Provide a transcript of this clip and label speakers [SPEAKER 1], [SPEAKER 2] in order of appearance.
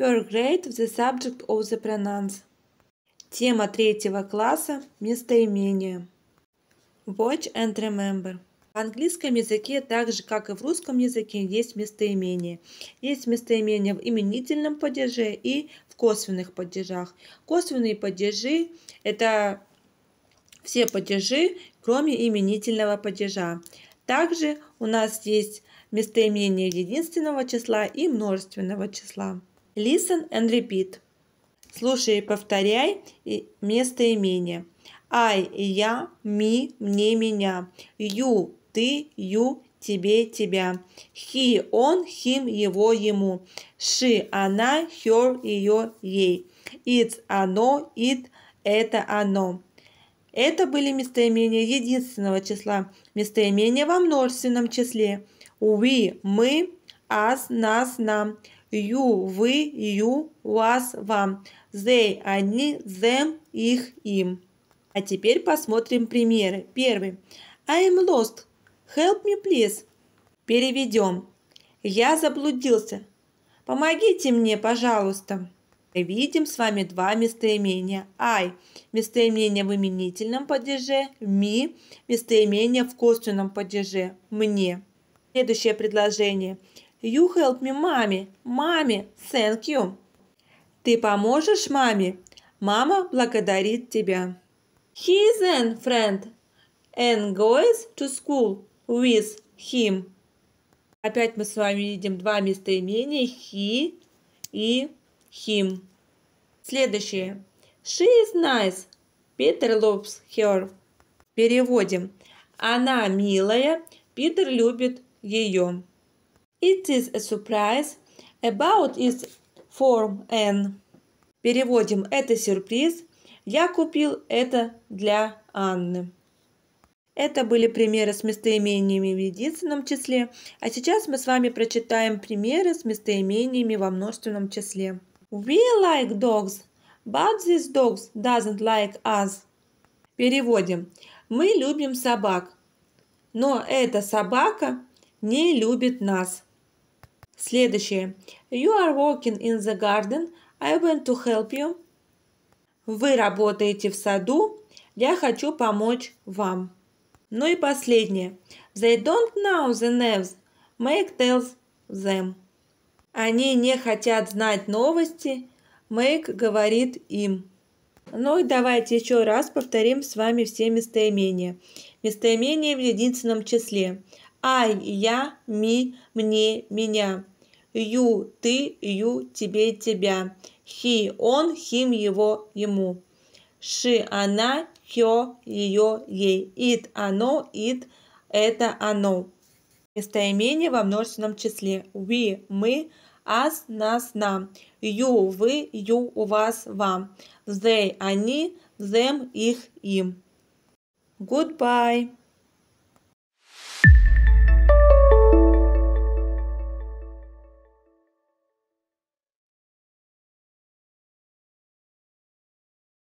[SPEAKER 1] Her grade – the subject of the pronouns. Тема третьего класса – местоимение. Watch and remember. В английском языке, так же как и в русском языке, есть местоимение. Есть местоимение в именительном падеже и в косвенных падежах. Косвенные падежи – это все падежи, кроме именительного падежа. Также у нас есть местоимение единственного числа и множественного числа. Listen and repeat. Слушай и повторяй местоимение. I – я, me – мне, меня. You – ты, you – тебе, тебя. He – он, him – его, ему. She – она, her – ее, ей. It's – оно, it – это оно. Это были местоимения единственного числа. Местоимения во множественном числе. We – мы, us – нас, нам. You, вы, you, вас, вам. They, они, them, их, им. А теперь посмотрим примеры. Первый. I am lost. Help me, please. Переведем. Я заблудился. Помогите мне, пожалуйста. Видим с вами два местоимения. I – местоимение в именительном падеже, me – местоимение в косвенном падеже, мне. Следующее предложение. You help me, маме. Маме, thank you. Ты поможешь маме? Мама благодарит тебя. He is an friend and goes to school with him. Опять мы с вами видим два местоимения he и him. Следующее. She is nice. Peter loves her. Переводим. Она милая. Питер любит ее. It is a surprise. About its form N. Переводим «это сюрприз». «Я купил это для Анны». Это были примеры с местоимениями в единственном числе, а сейчас мы с вами прочитаем примеры с местоимениями во множественном числе. We like dogs, but this dog doesn't like us. Переводим. Мы любим собак, но эта собака не любит нас. Следующее. You are walking in the garden. I want to help you. Вы работаете в саду. Я хочу помочь вам. Ну и последнее. They don't know the news. Make tells them. Они не хотят знать новости. Make говорит им. Ну и давайте еще раз повторим с вами все местоимения. Местоимения в единственном числе. Ай, я, ми, мне, меня. Ю, ты, ю, тебе, тебя. Хи, он, хим, его, ему. Ши, она, хё, ее, ей. Ит, оно, ит, это оно. Местоимение во множественном числе. We, мы, us, нас, нам. You, вы, you, у вас, вам. They, они, them, их, им. Goodbye.